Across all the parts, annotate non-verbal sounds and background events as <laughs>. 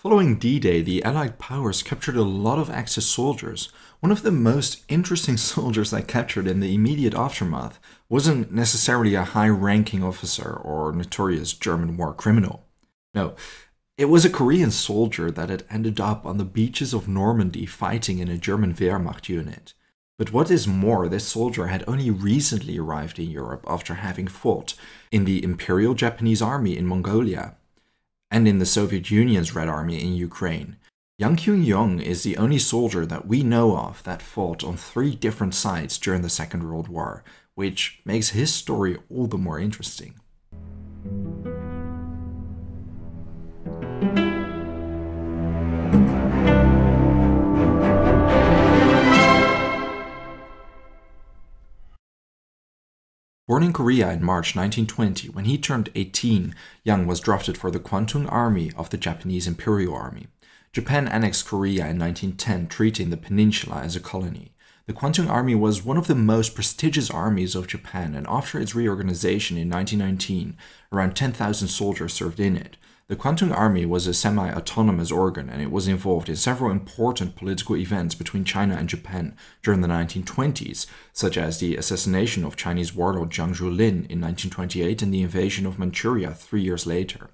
Following D-Day, the Allied powers captured a lot of Axis soldiers. One of the most interesting <laughs> soldiers they captured in the immediate aftermath wasn't necessarily a high-ranking officer or notorious German war criminal. No, it was a Korean soldier that had ended up on the beaches of Normandy fighting in a German Wehrmacht unit. But what is more, this soldier had only recently arrived in Europe after having fought in the Imperial Japanese Army in Mongolia and in the Soviet Union's Red Army in Ukraine. Yang Kyung-yong is the only soldier that we know of that fought on three different sides during the Second World War, which makes his story all the more interesting. Born in Korea in March 1920, when he turned 18, Yang was drafted for the Kwantung Army of the Japanese Imperial Army. Japan annexed Korea in 1910, treating the peninsula as a colony. The Kwantung Army was one of the most prestigious armies of Japan, and after its reorganization in 1919, around 10,000 soldiers served in it. The Kwantung Army was a semi autonomous organ and it was involved in several important political events between China and Japan during the 1920s, such as the assassination of Chinese warlord Jiang Zhulin in 1928 and the invasion of Manchuria three years later.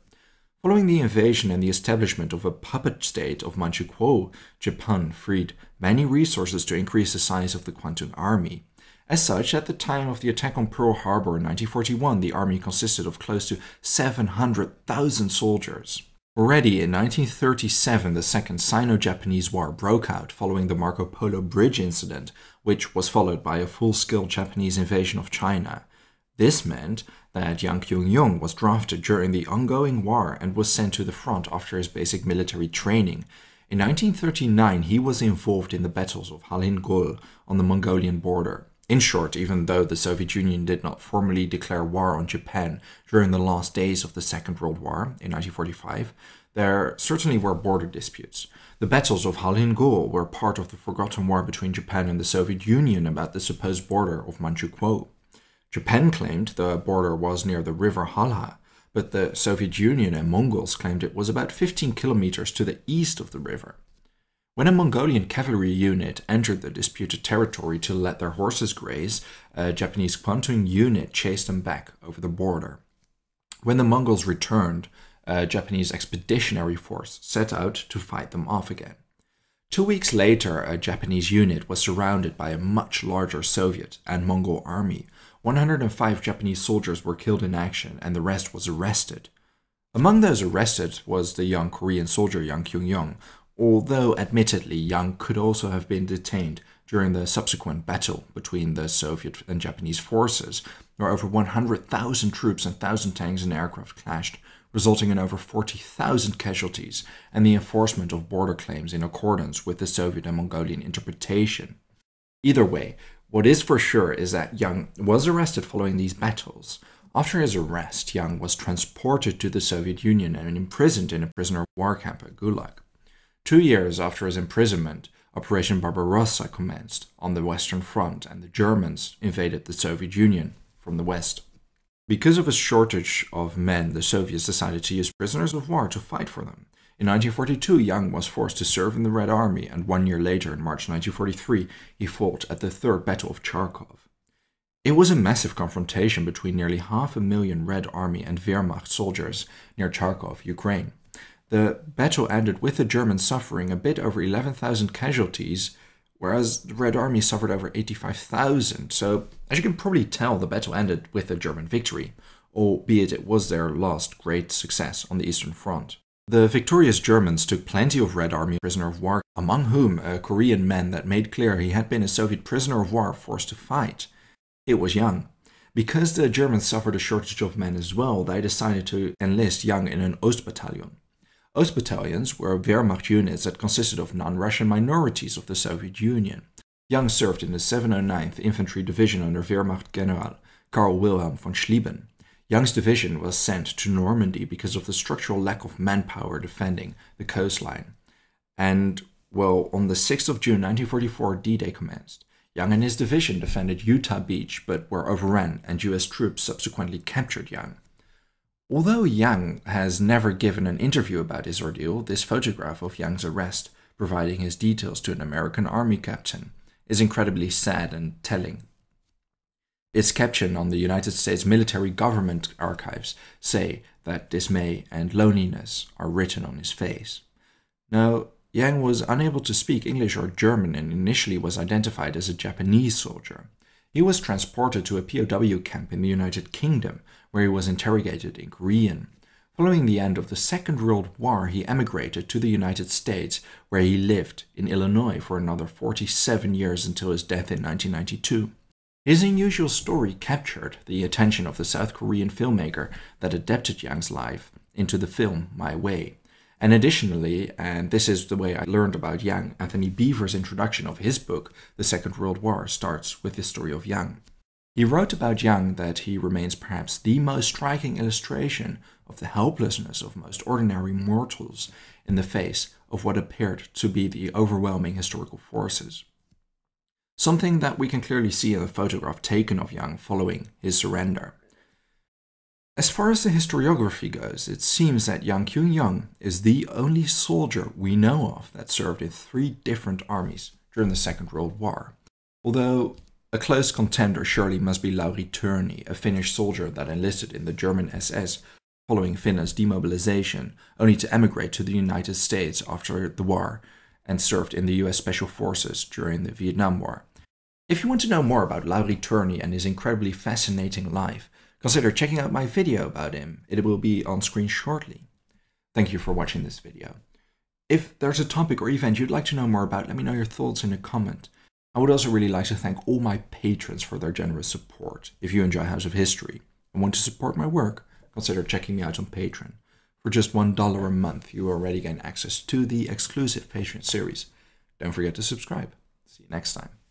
Following the invasion and the establishment of a puppet state of Manchukuo, Japan freed many resources to increase the size of the Kwantung Army. As such, at the time of the attack on Pearl Harbor in 1941, the army consisted of close to 700,000 soldiers. Already in 1937, the Second Sino Japanese War broke out following the Marco Polo Bridge incident, which was followed by a full scale Japanese invasion of China. This meant that Yang Kyung Yung was drafted during the ongoing war and was sent to the front after his basic military training. In 1939, he was involved in the battles of Halin Gol on the Mongolian border. In short, even though the Soviet Union did not formally declare war on Japan during the last days of the Second World War in 1945, there certainly were border disputes. The battles of Halingul were part of the forgotten war between Japan and the Soviet Union about the supposed border of Manchukuo. Japan claimed the border was near the river Halha, but the Soviet Union and Mongols claimed it was about 15 kilometers to the east of the river. When a Mongolian cavalry unit entered the disputed territory to let their horses graze, a Japanese pontoon unit chased them back over the border. When the Mongols returned, a Japanese expeditionary force set out to fight them off again. Two weeks later, a Japanese unit was surrounded by a much larger Soviet and Mongol army. 105 Japanese soldiers were killed in action, and the rest was arrested. Among those arrested was the young Korean soldier Yang Kyung-yong, although admittedly Yang could also have been detained during the subsequent battle between the Soviet and Japanese forces, where over 100,000 troops and 1,000 tanks and aircraft clashed, resulting in over 40,000 casualties and the enforcement of border claims in accordance with the Soviet and Mongolian interpretation. Either way, what is for sure is that Yang was arrested following these battles. After his arrest, Yang was transported to the Soviet Union and imprisoned in a prisoner of war camp at Gulag. Two years after his imprisonment, Operation Barbarossa commenced on the Western Front and the Germans invaded the Soviet Union from the west. Because of a shortage of men, the Soviets decided to use prisoners of war to fight for them. In 1942, Young was forced to serve in the Red Army, and one year later, in March 1943, he fought at the Third Battle of Charkov. It was a massive confrontation between nearly half a million Red Army and Wehrmacht soldiers near Charkov, Ukraine. The battle ended with the Germans suffering a bit over 11,000 casualties, whereas the Red Army suffered over 85,000. So, as you can probably tell, the battle ended with a German victory, albeit it was their last great success on the Eastern Front. The victorious Germans took plenty of Red Army prisoner of war, among whom a Korean man that made clear he had been a Soviet prisoner of war forced to fight. It was Young. Because the Germans suffered a shortage of men as well, they decided to enlist Young in an Ost battalion. Ost battalions were Wehrmacht units that consisted of non Russian minorities of the Soviet Union. Young served in the 709th Infantry Division under Wehrmacht General Karl Wilhelm von Schlieben. Young's division was sent to Normandy because of the structural lack of manpower defending the coastline. And, well, on the 6th of June 1944, D Day commenced. Young and his division defended Utah Beach but were overrun, and US troops subsequently captured Young. Although Yang has never given an interview about his ordeal, this photograph of Yang's arrest, providing his details to an American army captain, is incredibly sad and telling. Its caption on the United States military government archives say that dismay and loneliness are written on his face. Now, Yang was unable to speak English or German and initially was identified as a Japanese soldier. He was transported to a POW camp in the United Kingdom, where he was interrogated in Korean. Following the end of the Second World War, he emigrated to the United States, where he lived in Illinois for another 47 years until his death in 1992. His unusual story captured the attention of the South Korean filmmaker that adapted Yang's life into the film My Way. And additionally, and this is the way I learned about Yang, Anthony Beaver's introduction of his book, The Second World War, starts with the story of Yang. He wrote about Yang that he remains perhaps the most striking illustration of the helplessness of most ordinary mortals in the face of what appeared to be the overwhelming historical forces. Something that we can clearly see in the photograph taken of Yang following his surrender. As far as the historiography goes, it seems that Yang Kyung-young is the only soldier we know of that served in three different armies during the Second World War. Although a close contender surely must be Lauri Turni, a Finnish soldier that enlisted in the German SS following Finland's demobilization, only to emigrate to the United States after the war and served in the US Special Forces during the Vietnam War. If you want to know more about Lauri Turni and his incredibly fascinating life, Consider checking out my video about him. It will be on screen shortly. Thank you for watching this video. If there's a topic or event you'd like to know more about, let me know your thoughts in a comment. I would also really like to thank all my patrons for their generous support. If you enjoy House of History and want to support my work, consider checking me out on Patreon. For just $1 a month, you already gain access to the exclusive Patreon series. Don't forget to subscribe. See you next time.